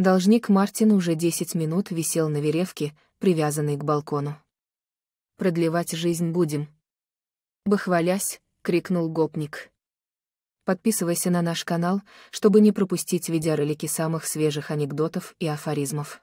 Должник Мартин уже 10 минут висел на веревке, привязанной к балкону. «Продлевать жизнь будем». Бахвалясь, крикнул гопник. Подписывайся на наш канал, чтобы не пропустить видеоролики самых свежих анекдотов и афоризмов.